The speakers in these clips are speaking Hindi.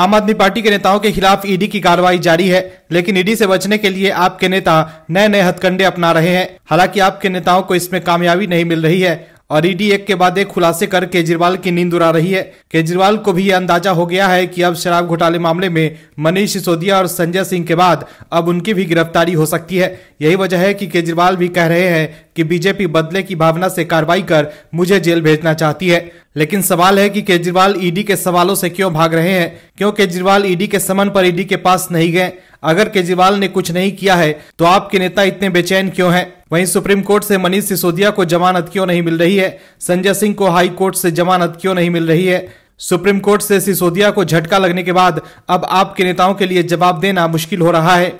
आम आदमी पार्टी के नेताओं के खिलाफ ईडी की कार्रवाई जारी है लेकिन ईडी से बचने के लिए आपके नेता नए नए हथकंडे अपना रहे हैं हालांकि आपके नेताओं को इसमें कामयाबी नहीं मिल रही है और ईडी एक के बाद एक खुलासे कर केजरीवाल की नींद उड़ा रही है केजरीवाल को भी यह अंदाजा हो गया है कि अब शराब घोटाले मामले में मनीष सिसोदिया और संजय सिंह के बाद अब उनकी भी गिरफ्तारी हो सकती है यही वजह है कि केजरीवाल भी कह रहे हैं कि बीजेपी बदले की भावना से कार्रवाई कर मुझे जेल भेजना चाहती है लेकिन सवाल है कि केजरीवाल ईडी के सवालों से क्यों भाग रहे हैं क्यों केजरीवाल ईडी के समन पर ईडी के पास नहीं गए अगर केजरीवाल ने कुछ नहीं किया है तो आपके नेता इतने बेचैन क्यों हैं वहीं सुप्रीम कोर्ट से मनीष सिसोदिया को जमानत क्यों नहीं मिल रही है संजय सिंह को हाई कोर्ट से जमानत क्यों नहीं मिल रही है सुप्रीम कोर्ट से सिसोदिया को झटका लगने के बाद अब आपके नेताओं के लिए जवाब देना मुश्किल हो रहा है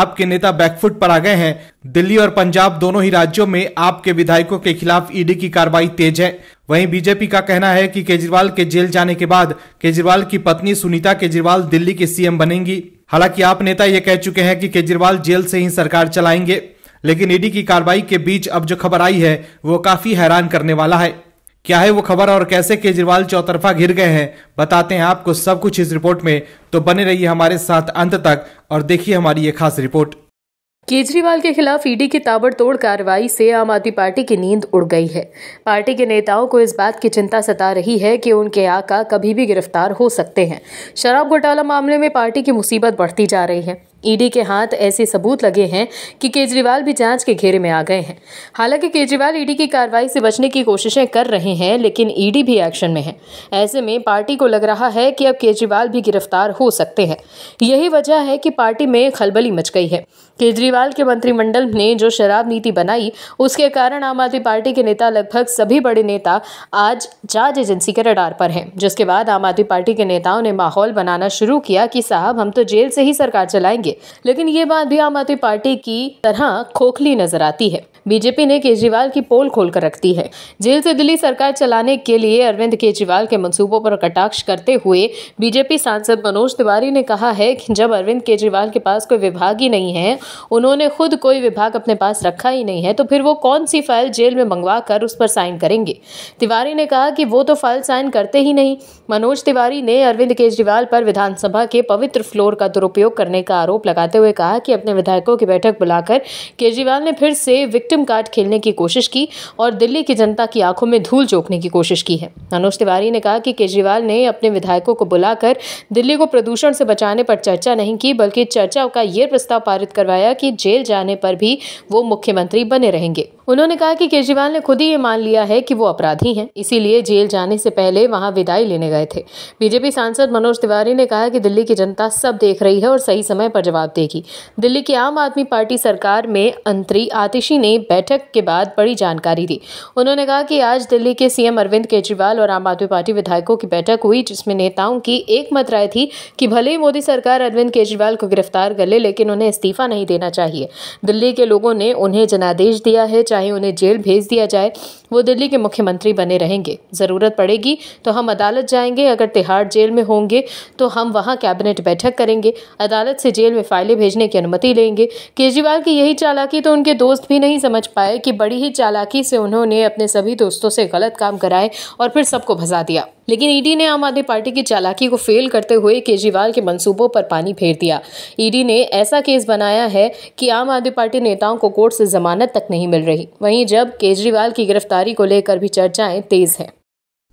आपके नेता बैकफुट पर आ गए हैं दिल्ली और पंजाब दोनों ही राज्यों में आपके विधायकों के खिलाफ ईडी की कार्रवाई तेज है वहीं बीजेपी का कहना है कि केजरीवाल के जेल जाने के बाद केजरीवाल की पत्नी सुनीता केजरीवाल दिल्ली के सीएम बनेंगी हालांकि आप नेता ये कह चुके हैं कि केजरीवाल जेल से ही सरकार चलाएंगे लेकिन ईडी की कार्रवाई के बीच अब जो खबर आई है वो काफी हैरान करने वाला है क्या है वो खबर और कैसे केजरीवाल चौतरफा घिर गए हैं बताते हैं आपको सब कुछ इस रिपोर्ट में तो बने रहिए हमारे साथ अंत तक और देखिए हमारी ये खास रिपोर्ट केजरीवाल के खिलाफ ईडी की ताबड़तोड़ कार्रवाई से आम आदमी पार्टी की नींद उड़ गई है पार्टी के नेताओं को इस बात की चिंता सता रही है कि उनके आका कभी भी गिरफ्तार हो सकते हैं शराब घोटाला मामले में पार्टी की मुसीबत बढ़ती जा रही है ईडी के हाथ ऐसे सबूत लगे हैं कि केजरीवाल भी जांच के घेरे में आ गए हैं हालांकि केजरीवाल ईडी की कार्रवाई से बचने की कोशिशें कर रहे हैं लेकिन ईडी भी एक्शन में है ऐसे में पार्टी को लग रहा है कि अब केजरीवाल भी गिरफ्तार हो सकते हैं यही वजह है कि पार्टी में खलबली मच गई है केजरीवाल के मंत्रिमंडल ने जो शराब नीति बनाई उसके कारण आम आदमी पार्टी के नेता लगभग सभी बड़े नेता आज जांच एजेंसी के रडार पर हैं जिसके बाद आम आदमी पार्टी के नेताओं ने माहौल बनाना शुरू किया कि साहब हम तो जेल से ही सरकार चलाएंगे लेकिन ये बात भी आम आदमी पार्टी की तरह खोखली नजर आती है बीजेपी ने केजरीवाल की पोल खोलकर रख दी है जेल से दिल्ली सरकार चलाने के लिए अरविंद केजरीवाल के मंसूबों पर कटाक्ष करते हुए बीजेपी सांसद मनोज तिवारी ने कहा है कि जब अरविंद केजरीवाल के पास कोई विभाग ही नहीं है उन्होंने खुद कोई विभाग अपने पास रखा ही नहीं है तो फिर वो कौन सी फाइल जेल में मंगवा कर उस पर साइन करेंगे तिवारी ने कहा कि वो तो फाइल साइन करते ही नहीं मनोज तिवारी ने अरविंद केजरीवाल पर विधानसभा के पवित्र फ्लोर का दुरुपयोग करने का आरोप लगाते हुए कहा कि अपने विधायकों की बैठक बुलाकर केजरीवाल ने फिर से विक्टिम कार्ड खेलने की कोशिश की और दिल्ली की जनता की आंखों में धूल झोंकने की कोशिश की है मनोज तिवारी ने कहा कि केजरीवाल ने अपने विधायकों को बुलाकर दिल्ली को प्रदूषण से बचाने पर चर्चा नहीं की बल्कि चर्चा का यह प्रस्ताव पारित करवाया कि जेल जाने पर भी वो मुख्यमंत्री बने रहेंगे उन्होंने कहा कि केजरीवाल ने खुद ही ये मान लिया है कि वो अपराधी हैं इसीलिए जेल जाने से पहले वहां विदाई लेने गए थे बीजेपी सांसद मनोज तिवारी ने कहा कि दिल्ली की जनता सब देख रही है और सही समय पर जवाब देगी दिल्ली की आम आदमी पार्टी सरकार में अंतरी आतिशी ने बैठक के बाद बड़ी जानकारी दी उन्होंने कहा कि आज दिल्ली के सीएम अरविंद केजरीवाल और आम आदमी पार्टी विधायकों की बैठक हुई जिसमें नेताओं की एक मत राय थी कि भले ही मोदी सरकार अरविंद केजरीवाल को गिरफ्तार कर ले, लेकिन उन्हें इस्तीफा नहीं देना चाहिए दिल्ली के लोगों ने उन्हें जनादेश दिया है चाहे उन्हें जेल भेज दिया जाए वो दिल्ली के मुख्यमंत्री बने रहेंगे ज़रूरत पड़ेगी तो हम अदालत जाएंगे अगर तिहाड़ जेल में होंगे तो हम वहाँ कैबिनेट बैठक करेंगे अदालत से जेल में फाइलें भेजने की अनुमति लेंगे केजरीवाल की यही चालाकी तो उनके दोस्त भी नहीं समझ पाए कि बड़ी ही चालाकी से उन्होंने अपने सभी दोस्तों से गलत काम कराए और फिर सबको फंसा दिया लेकिन ईडी ने आम आदमी पार्टी की चालाकी को फेल करते हुए केजरीवाल के मंसूबों पर पानी फेर दिया ईडी ने ऐसा केस बनाया है कि आम आदमी पार्टी नेताओं को कोर्ट से जमानत तक नहीं मिल रही वहीं जब केजरीवाल की गिरफ्तारी गिरफ्तारी को लेकर भी चर्चाएं तेज हैं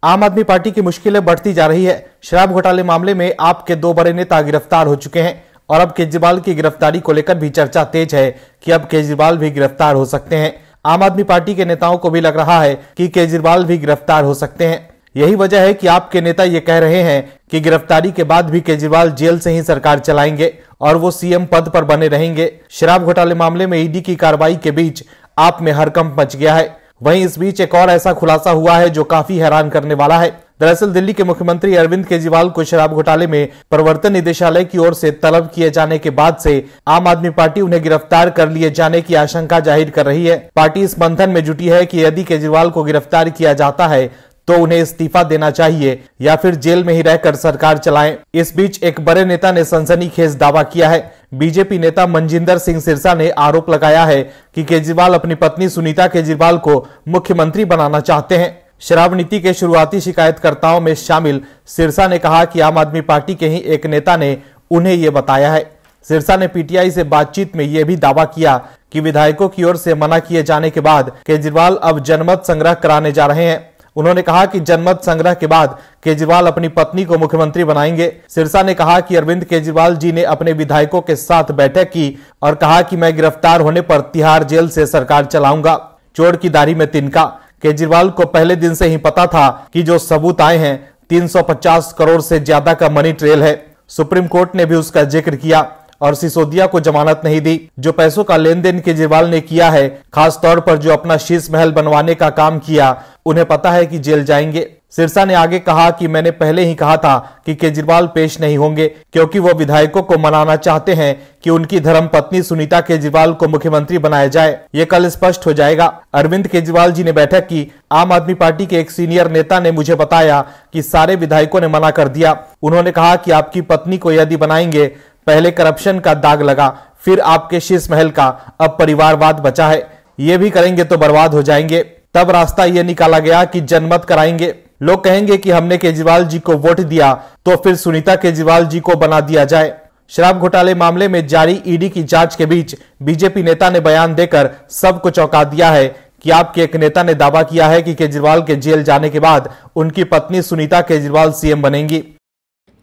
आम आदमी पार्टी की मुश्किलें बढ़ती जा रही है शराब घोटाले मामले में आपके दो बड़े नेता गिरफ्तार हो चुके हैं और अब केजरीवाल की गिरफ्तारी को लेकर भी चर्चा तेज है कि अब केजरीवाल भी गिरफ्तार हो सकते हैं आम आदमी पार्टी के नेताओं को भी लग रहा है कि केजरीवाल भी गिरफ्तार हो सकते हैं यही वजह है कि आपके नेता ये कह रहे हैं कि गिरफ्तारी के बाद भी केजरीवाल जेल से ही सरकार चलाएंगे और वो सीएम पद पर बने रहेंगे शराब घोटाले मामले में ईडी की कार्रवाई के बीच आप में हरकंप मच गया है वहीं इस बीच एक और ऐसा खुलासा हुआ है जो काफी हैरान करने वाला है दरअसल दिल्ली के मुख्यमंत्री अरविंद केजरीवाल को शराब घोटाले में प्रवर्तन निदेशालय की ओर से तलब किए जाने के बाद से आम आदमी पार्टी उन्हें गिरफ्तार कर लिए जाने की आशंका जाहिर कर रही है पार्टी इस मंथन में जुटी है कि यदि केजरीवाल को गिरफ्तार किया जाता है तो उन्हें इस्तीफा देना चाहिए या फिर जेल में ही रहकर सरकार चलाएं। इस बीच एक बड़े नेता ने सनसनीखेज दावा किया है बीजेपी नेता मंजिंदर सिंह सिरसा ने आरोप लगाया है कि केजरीवाल अपनी पत्नी सुनीता केजरीवाल को मुख्यमंत्री बनाना चाहते हैं शराब नीति के शुरुआती शिकायतकर्ताओं में शामिल सिरसा ने कहा कि आम आदमी पार्टी के ही एक नेता ने उन्हें ये बताया है सिरसा ने पीटीआई से बातचीत में यह भी दावा किया कि विधायकों की ओर से मना किए जाने के बाद केजरीवाल अब जनमत संग्रह कराने जा रहे हैं उन्होंने कहा कि जनमत संग्रह के बाद केजरीवाल अपनी पत्नी को मुख्यमंत्री बनाएंगे सिरसा ने कहा कि अरविंद केजरीवाल जी ने अपने विधायकों के साथ बैठक की और कहा कि मैं गिरफ्तार होने पर तिहाड़ जेल से सरकार चलाऊंगा चोर की दारी में तिनका केजरीवाल को पहले दिन से ही पता था कि जो सबूत आए हैं 350 करोड़ से ज्यादा का मनी ट्रेल है सुप्रीम कोर्ट ने भी उसका जिक्र किया और सिसोदिया को जमानत नहीं दी जो पैसों का लेन देन केजरीवाल ने किया है खास तौर पर जो अपना शीर्ष महल बनवाने का काम किया उन्हें पता है कि जेल जाएंगे सिरसा ने आगे कहा कि मैंने पहले ही कहा था कि केजरीवाल पेश नहीं होंगे क्योंकि वो विधायकों को मनाना चाहते हैं कि उनकी धर्म पत्नी सुनीता केजरीवाल को मुख्यमंत्री बनाया जाए ये कल स्पष्ट हो जाएगा अरविंद केजरीवाल जी ने बैठक की आम आदमी पार्टी के एक सीनियर नेता ने मुझे बताया कि सारे विधायकों ने मना कर दिया उन्होंने कहा कि आपकी पत्नी को यदि बनाएंगे पहले करप्शन का दाग लगा फिर आपके शीश महल का अब परिवारवाद बचा है ये भी करेंगे तो बर्बाद हो जाएंगे तब रास्ता ये निकाला गया कि जनमत कराएंगे लोग कहेंगे कि हमने केजरीवाल जी को वोट दिया तो फिर सुनीता केजरीवाल जी को बना दिया जाए शराब घोटाले मामले में जारी ईडी की जांच के बीच बीजेपी नेता ने बयान देकर सबको चौंका दिया है कि आपके एक नेता ने दावा किया है कि केजरीवाल के जेल जाने के बाद उनकी पत्नी सुनीता केजरीवाल सीएम बनेंगी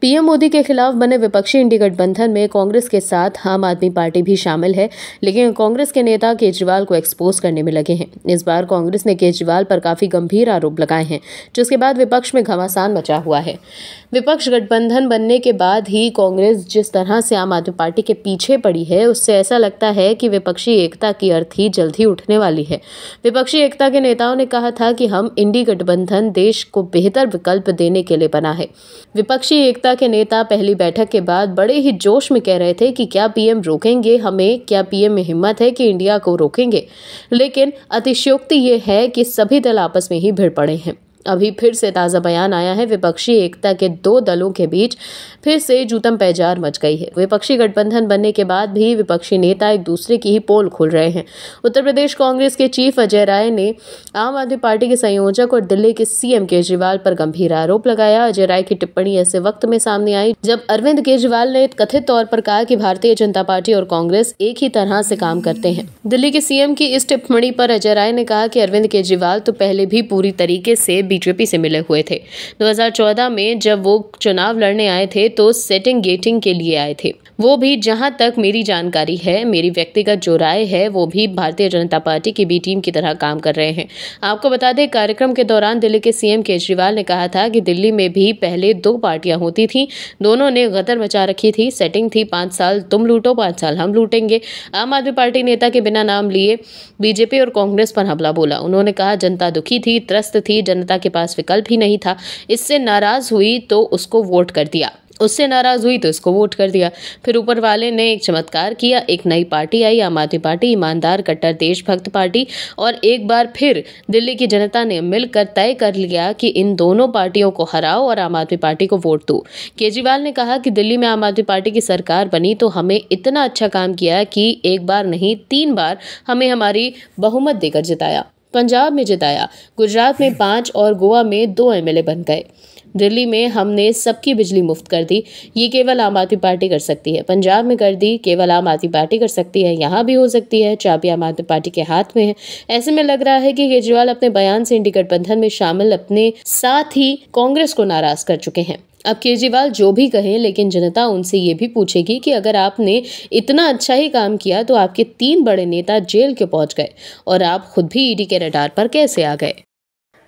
पीएम मोदी के खिलाफ बने विपक्षी इंडी गठबंधन में कांग्रेस के साथ आम आदमी पार्टी भी शामिल है लेकिन कांग्रेस के नेता केजरीवाल को एक्सपोज करने में लगे हैं इस बार कांग्रेस ने केजरीवाल पर काफी गंभीर आरोप लगाए हैं जिसके बाद विपक्ष में घमासान मचा हुआ है विपक्ष गठबंधन बनने के बाद ही कांग्रेस जिस तरह से आम आदमी पार्टी के पीछे पड़ी है उससे ऐसा लगता है कि विपक्षी एकता की ही जल्द ही उठने वाली है विपक्षी एकता के नेताओं ने कहा था कि हम इंडी गठबंधन देश को बेहतर विकल्प देने के लिए बना है विपक्षी एकता जनता के नेता पहली बैठक के बाद बड़े ही जोश में कह रहे थे कि क्या पीएम रोकेंगे हमें क्या पीएम में हिम्मत है कि इंडिया को रोकेंगे लेकिन अतिशयोक्ति ये है कि सभी दल आपस में ही भिड़ पड़े हैं अभी फिर से ताज़ा बयान आया है विपक्षी एकता के दो दलों के बीच फिर से जूतम पैजार मच गई है विपक्षी गठबंधन बनने के बाद भी विपक्षी नेता एक दूसरे की ही पोल खोल रहे हैं उत्तर प्रदेश कांग्रेस के चीफ अजय राय ने आम आदमी पार्टी के संयोजक और दिल्ली के सीएम केजरीवाल पर गंभीर आरोप लगाया अजय राय की टिप्पणी ऐसे वक्त में सामने आई जब अरविंद केजरीवाल ने कथित तौर पर कहा कि भारतीय जनता पार्टी और कांग्रेस एक ही तरह से काम करते हैं दिल्ली के सीएम की इस टिप्पणी पर अजय राय ने कहा कि अरविंद केजरीवाल तो पहले भी पूरी तरीके से बीजेपी से मिले हुए थे 2014 में जब वो चुनाव लड़ने आए थे तो सेटिंग गेटिंग के लिए आए थे वो भी जहां तक मेरी जानकारी है मेरी व्यक्तिगत जो राय है वो भी भारतीय जनता पार्टी की बी टीम की तरह काम कर रहे हैं आपको बता दें कार्यक्रम के दौरान दिल्ली के सीएम केजरीवाल ने कहा था कि दिल्ली में भी पहले दो पार्टियां होती थीं दोनों ने गदर मचा रखी थी सेटिंग थी पाँच साल तुम लूटो पाँच साल हम लूटेंगे आम आदमी पार्टी नेता के बिना नाम लिए बीजेपी और कांग्रेस पर हमला बोला उन्होंने कहा जनता दुखी थी त्रस्त थी जनता के पास विकल्प ही नहीं था इससे नाराज़ हुई तो उसको वोट कर दिया उससे नाराज़ हुई तो इसको वोट कर दिया फिर ऊपर वाले ने एक चमत्कार किया एक नई पार्टी आई आम आदमी पार्टी ईमानदार कट्टर देशभक्त पार्टी और एक बार फिर दिल्ली की जनता ने मिलकर तय कर लिया कि इन दोनों पार्टियों को हराओ और आम आदमी पार्टी को वोट दो केजरीवाल ने कहा कि दिल्ली में आम आदमी पार्टी की सरकार बनी तो हमें इतना अच्छा काम किया कि एक बार नहीं तीन बार हमें हमारी बहुमत देकर जिताया पंजाब में जिताया गुजरात में पाँच और गोवा में दो एमएलए बन गए दिल्ली में हमने सबकी बिजली मुफ्त कर दी ये केवल आम आदमी पार्टी कर सकती है पंजाब में कर दी केवल आम आदमी पार्टी कर सकती है यहाँ भी हो सकती है चाबी आम आदमी पार्टी के हाथ में है ऐसे में लग रहा है कि केजरीवाल अपने बयान से इंडी गठबंधन में शामिल अपने साथ ही कांग्रेस को नाराज कर चुके हैं अब केजरीवाल जो भी कहें लेकिन जनता उनसे ये भी पूछेगी कि अगर आपने इतना अच्छा ही काम किया तो आपके तीन बड़े नेता जेल क्यों पहुंच गए और आप खुद भी ईडी e के रडार पर कैसे आ गए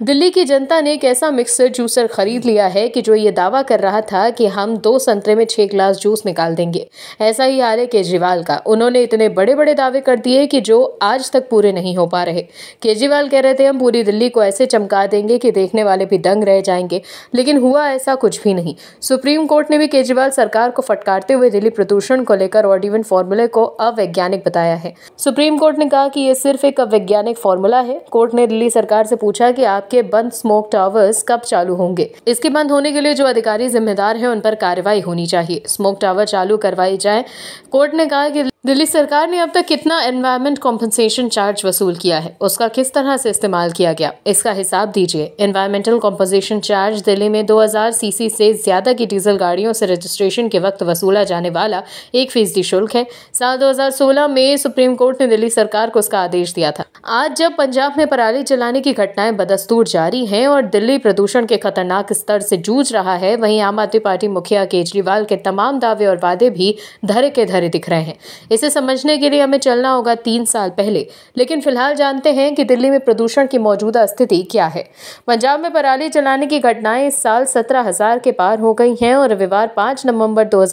दिल्ली की जनता ने एक ऐसा मिक्सर जूसर खरीद लिया है कि जो ये दावा कर रहा था कि हम दो संतरे में छः गिलास जूस निकाल देंगे ऐसा ही हाल है केजरीवाल का उन्होंने इतने बड़े बड़े दावे कर दिए कि जो आज तक पूरे नहीं हो पा रहे केजरीवाल कह रहे थे हम पूरी दिल्ली को ऐसे चमका देंगे कि देखने वाले भी दंग रह जाएंगे लेकिन हुआ ऐसा कुछ भी नहीं सुप्रीम कोर्ट ने भी केजरीवाल सरकार को फटकारते हुए दिल्ली प्रदूषण को लेकर और इवन फॉर्मूले को अवैज्ञानिक बताया है सुप्रीम कोर्ट ने कहा कि ये सिर्फ एक अवैज्ञानिक फॉर्मूला है कोर्ट ने दिल्ली सरकार से पूछा कि आप के बंद स्मोक टावर्स कब चालू होंगे इसके बंद होने के लिए जो अधिकारी जिम्मेदार है उन पर कार्रवाई होनी चाहिए स्मोक टावर चालू करवाई जाए कोर्ट ने कहा कि दिल्ली सरकार ने अब तक कितना एनवायरमेंट कॉम्पनसेशन चार्ज वसूल किया है उसका किस तरह से इस्तेमाल किया गया इसका हिसाब दीजिए एनवायरमेंटल कॉम्पोजिशन चार्ज दिल्ली में 2000 सीसी से ज़्यादा की डीजल गाड़ियों से रजिस्ट्रेशन के वक्त वसूला जाने वाला एक फीसदी शुल्क है साल दो में सुप्रीम कोर्ट ने दिल्ली सरकार को उसका आदेश दिया था आज जब पंजाब में पराली जलाने की घटनाएं बदस्तूर जारी है और दिल्ली प्रदूषण के खतरनाक स्तर से जूझ रहा है वहीं आम आदमी पार्टी मुखिया केजरीवाल के तमाम दावे और वादे भी धरे के धरे दिख रहे हैं इसे समझने के लिए हमें चलना होगा तीन साल पहले लेकिन फिलहाल जानते हैं कि दिल्ली में प्रदूषण की मौजूदा स्थिति क्या है पंजाब में पराली जलाने की घटनाएं इस साल सत्रह हजार के पार हो गई हैं और रविवार पाँच नवम्बर दो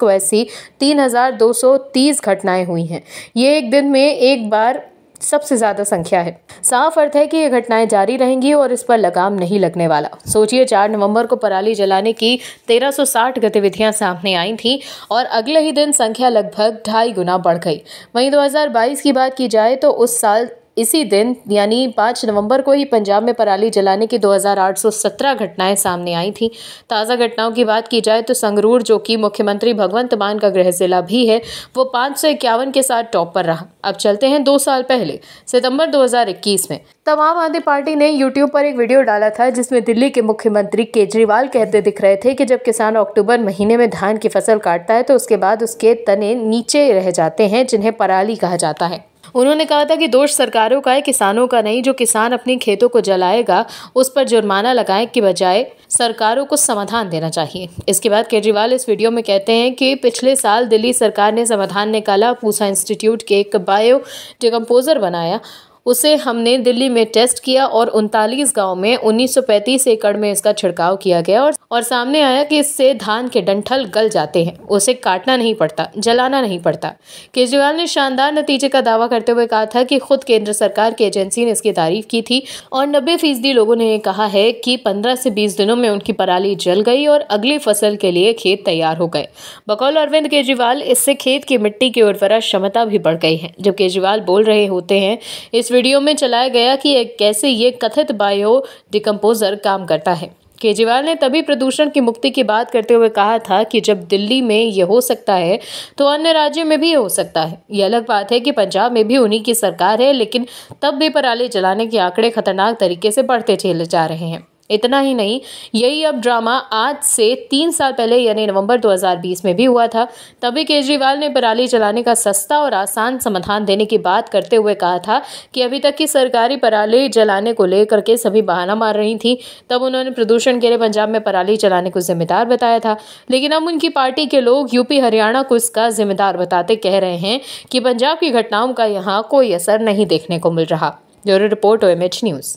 को ऐसी तीन घटनाएं हुई हैं ये एक दिन में एक बार सबसे ज़्यादा संख्या है साफ अर्थ है कि ये घटनाएं जारी रहेंगी और इस पर लगाम नहीं लगने वाला सोचिए 4 नवंबर को पराली जलाने की 1360 गतिविधियां सामने आई थी और अगले ही दिन संख्या लगभग ढाई गुना बढ़ गई वहीं 2022 की बात की जाए तो उस साल इसी दिन यानी पाँच नवंबर को ही पंजाब में पराली जलाने की 2,817 घटनाएं सामने आई थी ताज़ा घटनाओं की बात की जाए तो संगरूर जो कि मुख्यमंत्री भगवंत मान का गृह जिला भी है वो पाँच के साथ टॉप पर रहा अब चलते हैं दो साल पहले सितंबर 2021 में तब आम आदमी पार्टी ने यूट्यूब पर एक वीडियो डाला था जिसमें दिल्ली के मुख्यमंत्री केजरीवाल कहते दिख रहे थे कि जब किसान अक्टूबर महीने में धान की फसल काटता है तो उसके बाद उसके तने नीचे रह जाते हैं जिन्हें पराली कहा जाता है उन्होंने कहा था कि दोष सरकारों का है किसानों का नहीं जो किसान अपने खेतों को जलाएगा उस पर जुर्माना लगाए के बजाय सरकारों को समाधान देना चाहिए इसके बाद केजरीवाल इस वीडियो में कहते हैं कि पिछले साल दिल्ली सरकार ने समाधान निकाला पूसा इंस्टीट्यूट के एक बायो डिकम्पोजर बनाया उसे हमने दिल्ली में टेस्ट किया और उनतालीस गाँव में उन्नीस एकड़ में इसका छिड़काव किया गया और, और सामने आया कि इससे धान के डंठल गल जाते हैं उसे काटना नहीं पड़ता जलाना नहीं पड़ता केजरीवाल ने शानदार नतीजे का दावा करते हुए कहा था कि खुद केंद्र सरकार की एजेंसी ने इसकी तारीफ की थी और नब्बे फीसदी लोगों ने कहा है कि पंद्रह से बीस दिनों में उनकी पराली जल गई और अगली फसल के लिए खेत तैयार हो गए बकौल अरविंद केजरीवाल इससे खेत की मिट्टी की उर्वरा क्षमता भी बढ़ गई है जब केजरीवाल बोल रहे होते हैं इस वीडियो में चलाया गया कि कैसे ये कथित बायो डिकम्पोजर काम करता है केजरीवाल ने तभी प्रदूषण की मुक्ति की बात करते हुए कहा था कि जब दिल्ली में ये हो सकता है तो अन्य राज्यों में भी हो सकता है ये अलग बात है कि पंजाब में भी उन्हीं की सरकार है लेकिन तब भी पराली जलाने के आंकड़े खतरनाक तरीके से बढ़ते चले जा रहे हैं इतना ही नहीं यही अब ड्रामा आज से तीन साल पहले यानी नवंबर 2020 में भी हुआ था तभी केजरीवाल ने पराली जलाने का सस्ता और आसान समाधान देने की बात करते हुए कहा था कि अभी तक की सरकारी पराली जलाने को लेकर के सभी बहाना मार रही थी तब उन्होंने प्रदूषण के लिए पंजाब में पराली जलाने को जिम्मेदार बताया था लेकिन अब उनकी पार्टी के लोग यूपी हरियाणा को इसका जिम्मेदार बताते कह रहे हैं कि पंजाब की घटनाओं का यहाँ कोई असर नहीं देखने को मिल रहा ब्यूरो रिपोर्ट ओ न्यूज़